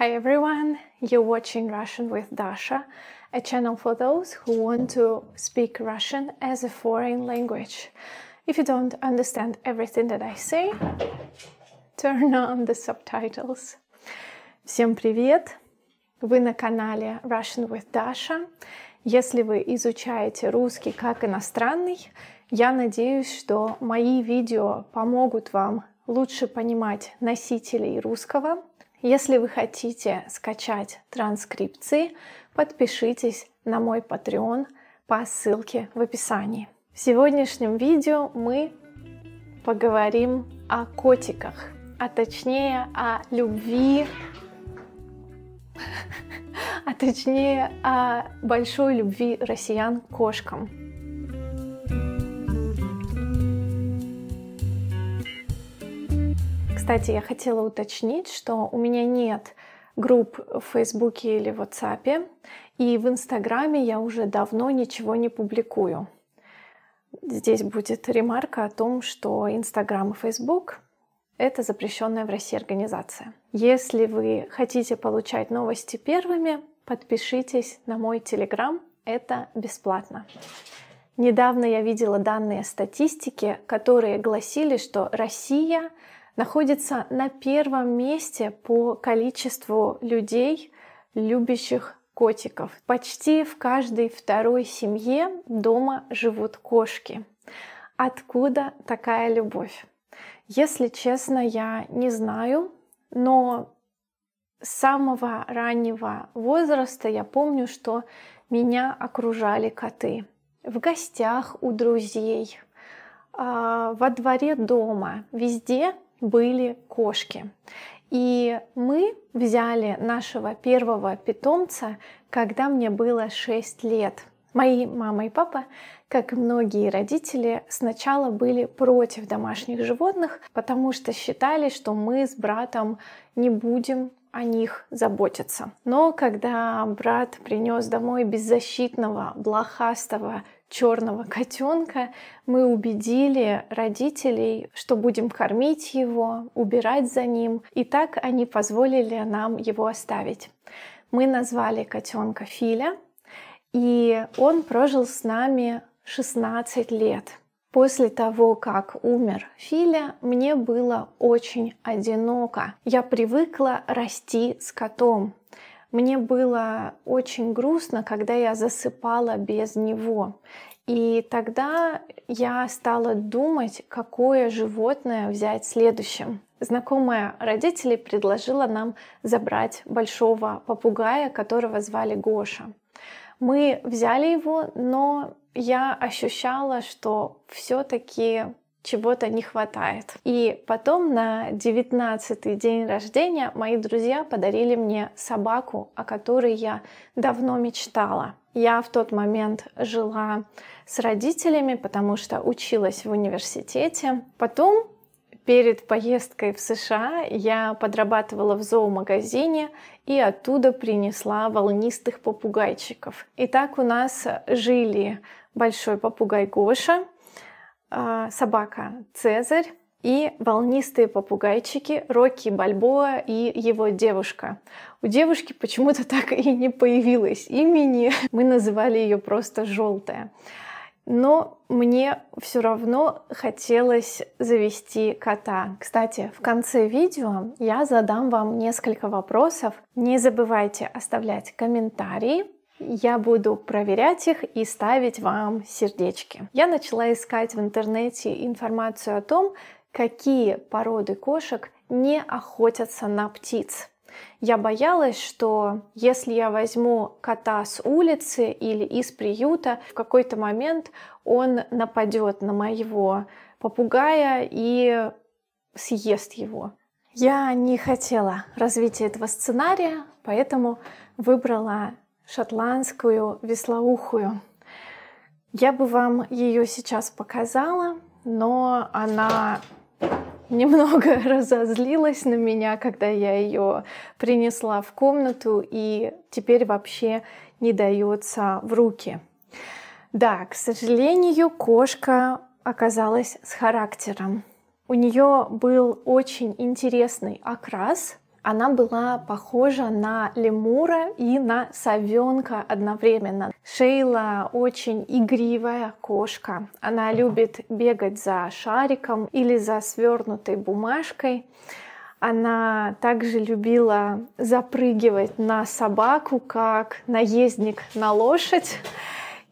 Hi everyone, you're watching Russian with Dasha, a channel for those who want to speak Russian as a foreign language. If you don't understand everything that I say, turn on the subtitles. Всем привет! Вы на канале Russian with Dasha. Если вы изучаете русский как иностранный, я надеюсь, что мои видео помогут вам лучше понимать носителей русского – если вы хотите скачать транскрипции, подпишитесь на мой Patreon по ссылке в описании. В сегодняшнем видео мы поговорим о котиках, а точнее о любви, а точнее о большой любви россиян к кошкам. Кстати, я хотела уточнить, что у меня нет групп в Фейсбуке или WhatsApp, и в Инстаграме я уже давно ничего не публикую. Здесь будет ремарка о том, что Инстаграм и Фейсбук — это запрещенная в России организация. Если вы хотите получать новости первыми, подпишитесь на мой Телеграм, это бесплатно. Недавно я видела данные статистики, которые гласили, что Россия — находится на первом месте по количеству людей, любящих котиков. Почти в каждой второй семье дома живут кошки. Откуда такая любовь? Если честно, я не знаю, но с самого раннего возраста я помню, что меня окружали коты. В гостях у друзей, а, во дворе дома, везде были кошки. И мы взяли нашего первого питомца, когда мне было 6 лет. Мои мама и папа, как и многие родители, сначала были против домашних животных, потому что считали, что мы с братом не будем о них заботиться. Но когда брат принес домой беззащитного, блохастого черного котенка, мы убедили родителей, что будем кормить его, убирать за ним, и так они позволили нам его оставить. Мы назвали котенка Филя, и он прожил с нами 16 лет. После того, как умер Филя, мне было очень одиноко. Я привыкла расти с котом. Мне было очень грустно, когда я засыпала без него. И тогда я стала думать, какое животное взять следующим. Знакомая родителей предложила нам забрать большого попугая, которого звали Гоша. Мы взяли его, но я ощущала, что все-таки чего-то не хватает. И потом на 19-й день рождения мои друзья подарили мне собаку, о которой я давно мечтала. Я в тот момент жила с родителями, потому что училась в университете. Потом перед поездкой в США я подрабатывала в зоомагазине и оттуда принесла волнистых попугайчиков. И так у нас жили большой попугай Гоша, а, собака Цезарь и волнистые попугайчики Рокки Бальбоа и его девушка. У девушки почему-то так и не появилось имени. Мы называли ее просто «желтая». Но мне все равно хотелось завести кота. Кстати, в конце видео я задам вам несколько вопросов. Не забывайте оставлять комментарии я буду проверять их и ставить вам сердечки. Я начала искать в интернете информацию о том, какие породы кошек не охотятся на птиц. Я боялась, что если я возьму кота с улицы или из приюта, в какой-то момент он нападет на моего попугая и съест его. Я не хотела развития этого сценария, поэтому выбрала шотландскую веслоухую. Я бы вам ее сейчас показала, но она немного разозлилась на меня, когда я ее принесла в комнату и теперь вообще не дается в руки. Да, к сожалению, кошка оказалась с характером. У нее был очень интересный окрас – она была похожа на лемура и на совенка одновременно. Шейла очень игривая кошка. Она любит бегать за шариком или за свернутой бумажкой. Она также любила запрыгивать на собаку, как наездник на лошадь.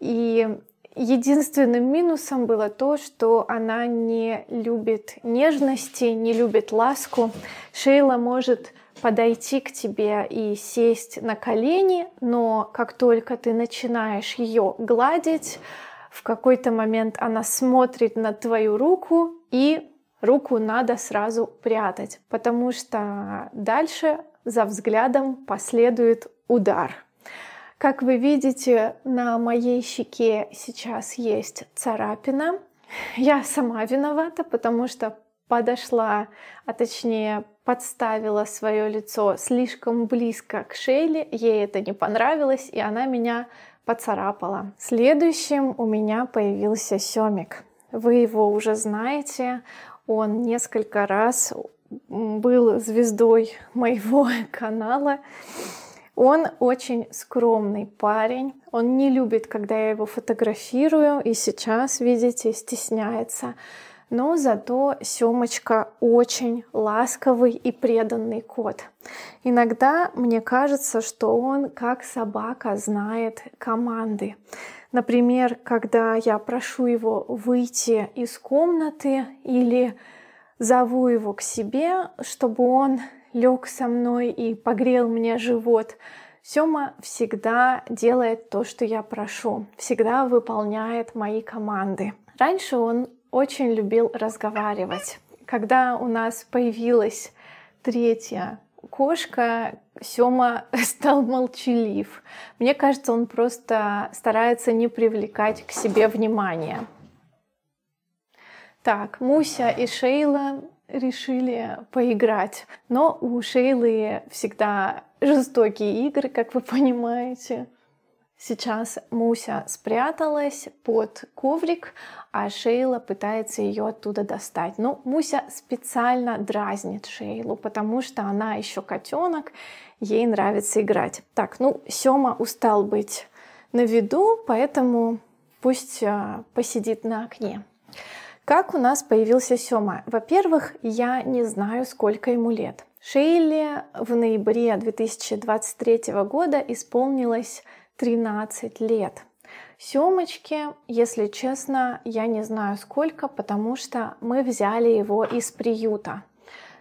И Единственным минусом было то, что она не любит нежности, не любит ласку. Шейла может подойти к тебе и сесть на колени, но как только ты начинаешь ее гладить, в какой-то момент она смотрит на твою руку, и руку надо сразу прятать, потому что дальше за взглядом последует удар. Как вы видите, на моей щеке сейчас есть царапина. Я сама виновата, потому что подошла, а точнее подставила свое лицо слишком близко к Шейли, ей это не понравилось, и она меня поцарапала. Следующим у меня появился Семик. Вы его уже знаете, он несколько раз был звездой моего канала. Он очень скромный парень, он не любит, когда я его фотографирую, и сейчас, видите, стесняется но зато Семочка очень ласковый и преданный кот. Иногда мне кажется, что он как собака знает команды. Например, когда я прошу его выйти из комнаты или зову его к себе, чтобы он лег со мной и погрел мне живот, Сёма всегда делает то, что я прошу, всегда выполняет мои команды. Раньше он очень любил разговаривать. Когда у нас появилась третья кошка, Сёма стал молчалив. Мне кажется, он просто старается не привлекать к себе внимания. Так, Муся и Шейла решили поиграть. Но у Шейлы всегда жестокие игры, как вы понимаете. Сейчас Муся спряталась под коврик, а Шейла пытается ее оттуда достать. Но ну, Муся специально дразнит Шейлу, потому что она еще котенок, ей нравится играть. Так, ну, Сема устал быть на виду, поэтому пусть а, посидит на окне. Как у нас появился Сёма? Во-первых, я не знаю, сколько ему лет. Шейле в ноябре 2023 года исполнилось 13 лет. Семочки, если честно, я не знаю сколько, потому что мы взяли его из приюта.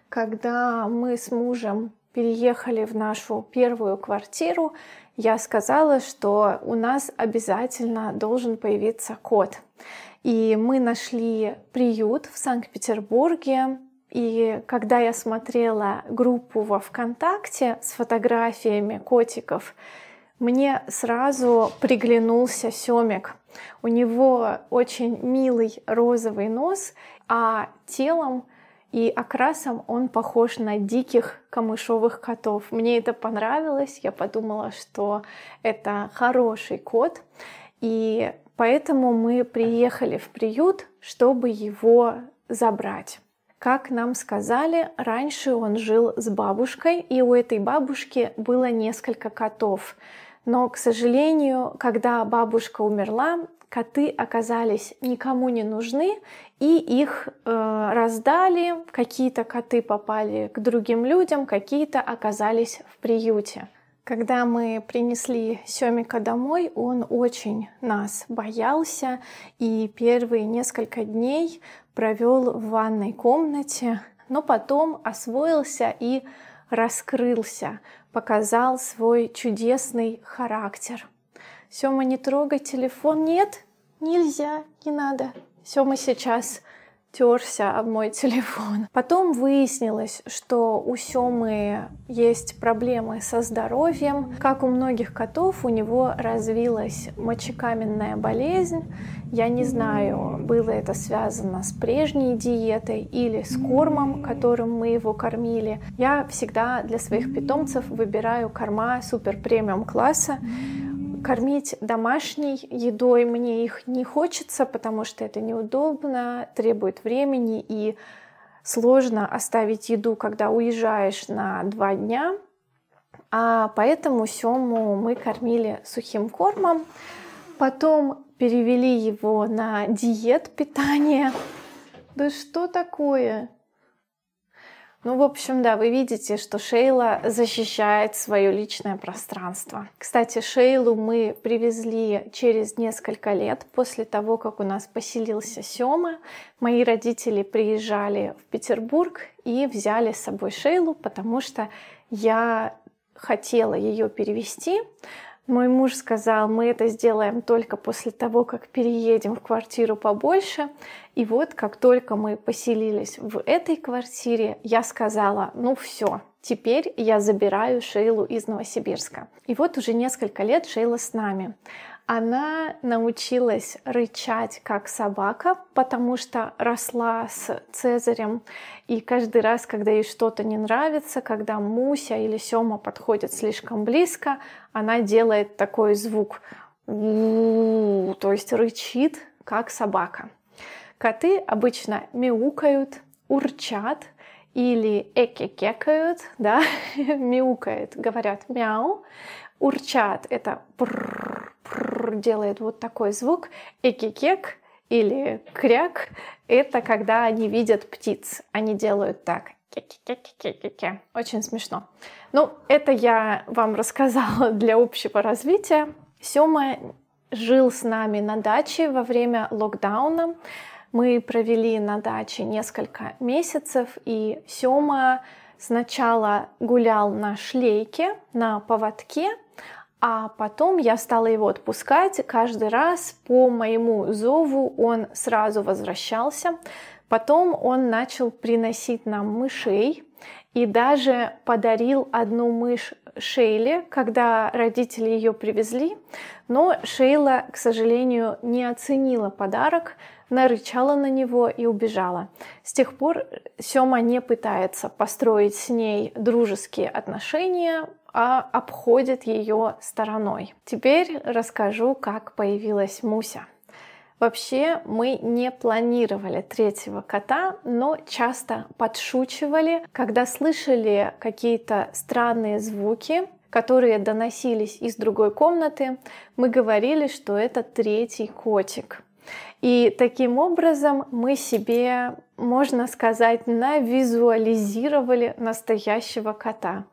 Когда мы с мужем переехали в нашу первую квартиру, я сказала, что у нас обязательно должен появиться кот. И мы нашли приют в Санкт-Петербурге. И когда я смотрела группу во ВКонтакте с фотографиями котиков, мне сразу приглянулся Семик. У него очень милый розовый нос, а телом и окрасом он похож на диких камышовых котов. Мне это понравилось, я подумала, что это хороший кот, и поэтому мы приехали в приют, чтобы его забрать. Как нам сказали, раньше он жил с бабушкой, и у этой бабушки было несколько котов. Но, к сожалению, когда бабушка умерла, коты оказались никому не нужны, и их э, раздали. Какие-то коты попали к другим людям, какие-то оказались в приюте. Когда мы принесли Семика домой, он очень нас боялся и первые несколько дней провел в ванной комнате, но потом освоился и раскрылся, показал свой чудесный характер. Сёма, не трогай телефон. Нет, нельзя, не надо. Сёма, сейчас терся об мой телефон. Потом выяснилось, что у Семы есть проблемы со здоровьем. Как у многих котов, у него развилась мочекаменная болезнь. Я не знаю, было это связано с прежней диетой или с кормом, которым мы его кормили. Я всегда для своих питомцев выбираю корма супер премиум класса, Кормить домашней едой мне их не хочется, потому что это неудобно, требует времени и сложно оставить еду, когда уезжаешь на два дня. А поэтому Сему мы кормили сухим кормом. Потом перевели его на диет питание. Да что такое? Ну, в общем, да, вы видите, что Шейла защищает свое личное пространство. Кстати, Шейлу мы привезли через несколько лет после того, как у нас поселился Сёма. Мои родители приезжали в Петербург и взяли с собой Шейлу, потому что я хотела ее перевести, мой муж сказал, мы это сделаем только после того, как переедем в квартиру побольше. И вот как только мы поселились в этой квартире, я сказала, ну все, теперь я забираю Шейлу из Новосибирска. И вот уже несколько лет Шейла с нами она научилась рычать как собака, потому что росла с Цезарем, и каждый раз, когда ей что-то не нравится, когда Муся или Сёма подходят слишком близко, она делает такой звук, то есть рычит как собака. Коты обычно мяукают, урчат или экикекают, да, мяукают, говорят мяу, урчат это прррр, делает вот такой звук, экикек или кряк, это когда они видят птиц. Они делают так. Очень смешно. Ну, это я вам рассказала для общего развития. Сёма жил с нами на даче во время локдауна. Мы провели на даче несколько месяцев, и Сёма сначала гулял на шлейке, на поводке, а потом я стала его отпускать. Каждый раз по моему зову он сразу возвращался. Потом он начал приносить нам мышей и даже подарил одну мышь Шейле, когда родители ее привезли. Но Шейла, к сожалению, не оценила подарок, нарычала на него и убежала. С тех пор Сёма не пытается построить с ней дружеские отношения, а обходит ее стороной. Теперь расскажу, как появилась Муся. Вообще мы не планировали третьего кота, но часто подшучивали, когда слышали какие-то странные звуки, которые доносились из другой комнаты, мы говорили, что это третий котик. И таким образом мы себе, можно сказать, навизуализировали настоящего кота.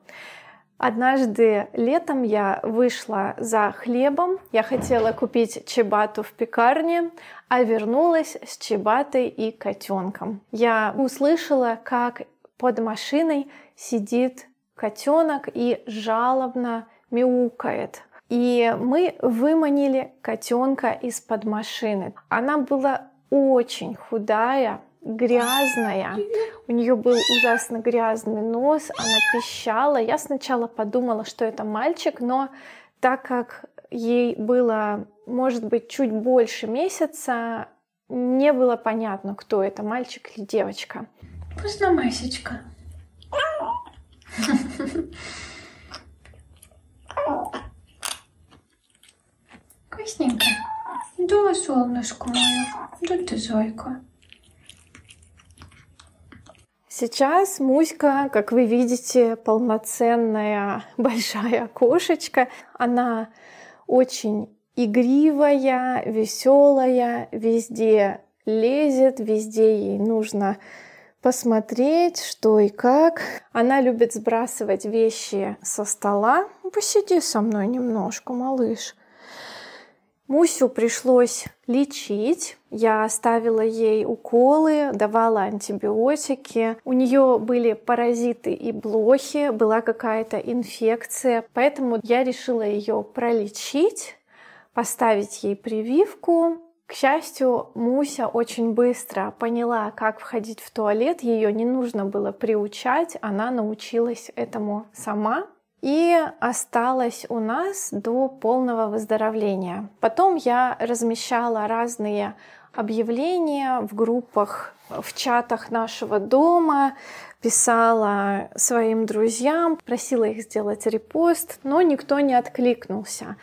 Однажды летом я вышла за хлебом, я хотела купить чебату в пекарне, а вернулась с чебатой и котенком. Я услышала, как под машиной сидит котенок и жалобно мяукает. И мы выманили котенка из-под машины. Она была очень худая, грязная. У нее был ужасно грязный нос, она пищала. Я сначала подумала, что это мальчик, но так как ей было, может быть, чуть больше месяца, не было понятно, кто это, мальчик или девочка. Вкусно, Масечка. Вкусненько. Да, солнышко мое. Да ты зайка. Сейчас Муська, как вы видите, полноценная большая кошечка. Она очень игривая, веселая, везде лезет, везде ей нужно посмотреть, что и как. Она любит сбрасывать вещи со стола. Посиди со мной немножко, малыш. Мусю пришлось лечить. Я ставила ей уколы, давала антибиотики. У нее были паразиты и блохи, была какая-то инфекция. Поэтому я решила ее пролечить, поставить ей прививку, к счастью, Муся очень быстро поняла, как входить в туалет. Ее не нужно было приучать, она научилась этому сама и осталось у нас до полного выздоровления. Потом я размещала разные объявления в группах, в чатах нашего дома, писала своим друзьям, просила их сделать репост, но никто не откликнулся.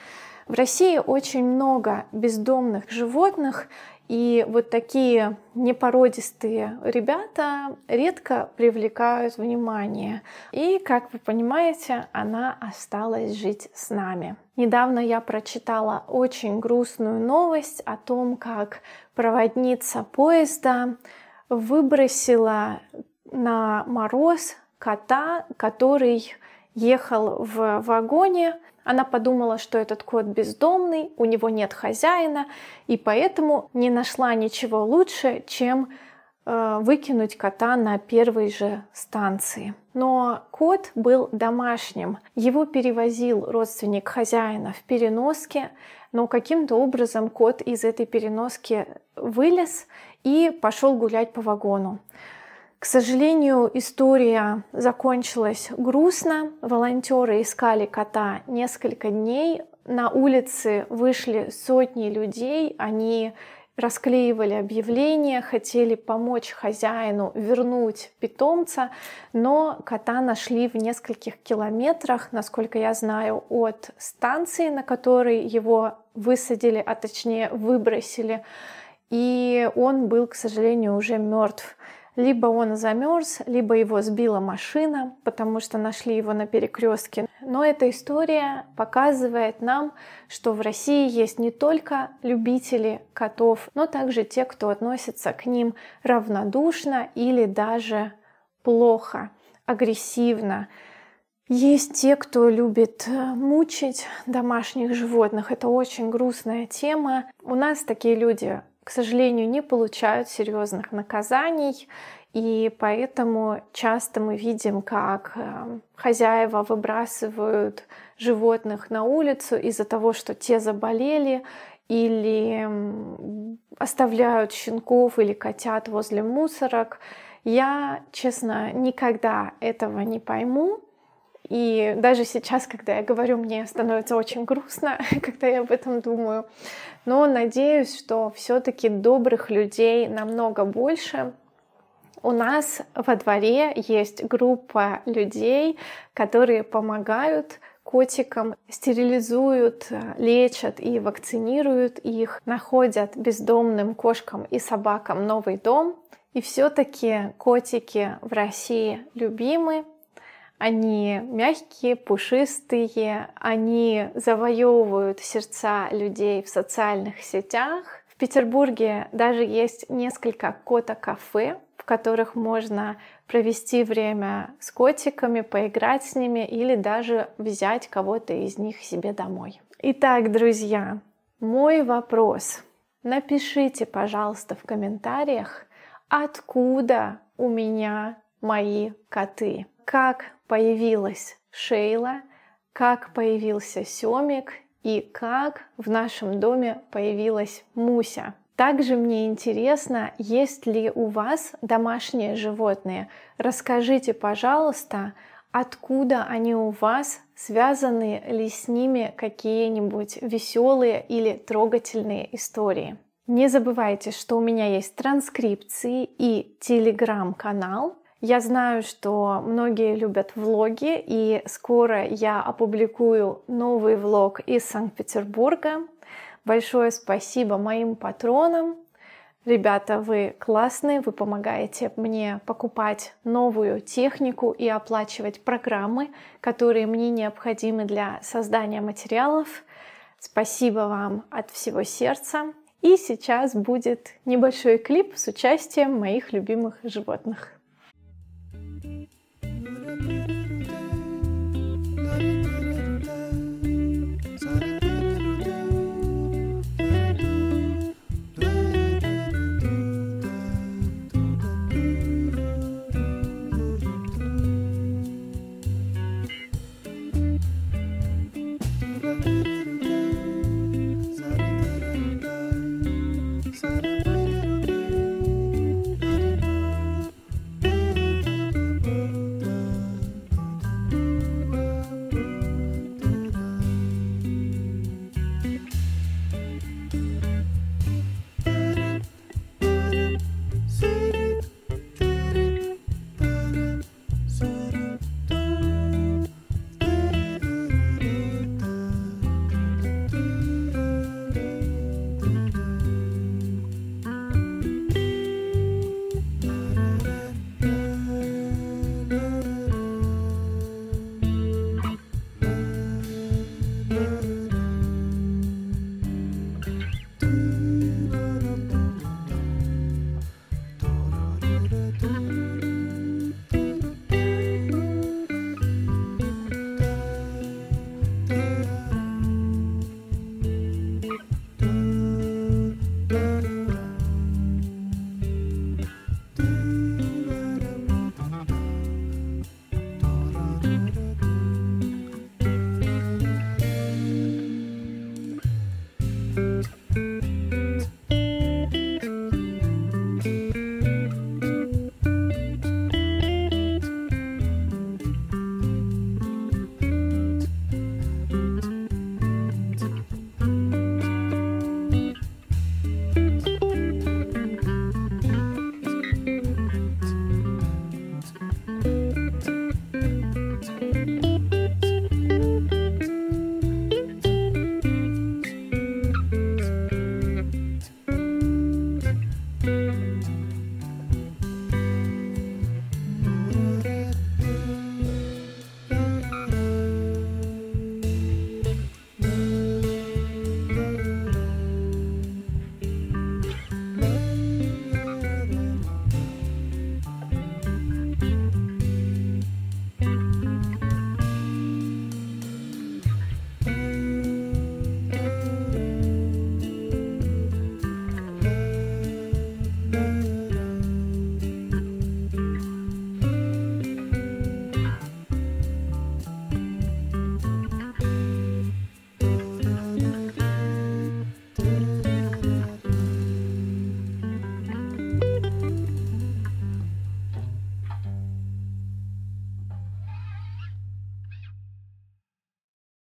В России очень много бездомных животных, и вот такие непородистые ребята редко привлекают внимание. И, как вы понимаете, она осталась жить с нами. Недавно я прочитала очень грустную новость о том, как проводница поезда выбросила на мороз кота, который ехал в вагоне. Она подумала, что этот кот бездомный, у него нет хозяина, и поэтому не нашла ничего лучше, чем э, выкинуть кота на первой же станции. Но кот был домашним. Его перевозил родственник хозяина в переноске, но каким-то образом кот из этой переноски вылез и пошел гулять по вагону. К сожалению, история закончилась грустно. Волонтеры искали кота несколько дней. На улице вышли сотни людей. Они расклеивали объявления, хотели помочь хозяину вернуть питомца, но кота нашли в нескольких километрах, насколько я знаю, от станции, на которой его высадили, а точнее выбросили. И он был, к сожалению, уже мертв. Либо он замерз, либо его сбила машина, потому что нашли его на перекрестке. Но эта история показывает нам, что в России есть не только любители котов, но также те, кто относится к ним равнодушно или даже плохо, агрессивно. Есть те, кто любит э, мучить домашних животных. Это очень грустная тема. У нас такие люди к сожалению, не получают серьезных наказаний. И поэтому часто мы видим, как э, хозяева выбрасывают животных на улицу из-за того, что те заболели, или оставляют щенков или котят возле мусорок. Я, честно, никогда этого не пойму. И даже сейчас, когда я говорю, мне становится очень грустно, когда я об этом думаю. Но надеюсь, что все-таки добрых людей намного больше. У нас во дворе есть группа людей, которые помогают котикам, стерилизуют, лечат и вакцинируют их, находят бездомным кошкам и собакам новый дом. И все-таки котики в России любимы, они мягкие, пушистые, они завоевывают сердца людей в социальных сетях. В Петербурге даже есть несколько кота-кафе, в которых можно провести время с котиками, поиграть с ними или даже взять кого-то из них себе домой. Итак, друзья, мой вопрос. Напишите, пожалуйста, в комментариях, откуда у меня мои коты как появилась Шейла, как появился Семик и как в нашем доме появилась Муся. Также мне интересно, есть ли у вас домашние животные. Расскажите, пожалуйста, откуда они у вас, связаны ли с ними какие-нибудь веселые или трогательные истории. Не забывайте, что у меня есть транскрипции и телеграм-канал, я знаю, что многие любят влоги, и скоро я опубликую новый влог из Санкт-Петербурга. Большое спасибо моим патронам. Ребята, вы классные, вы помогаете мне покупать новую технику и оплачивать программы, которые мне необходимы для создания материалов. Спасибо вам от всего сердца. И сейчас будет небольшой клип с участием моих любимых животных. thank you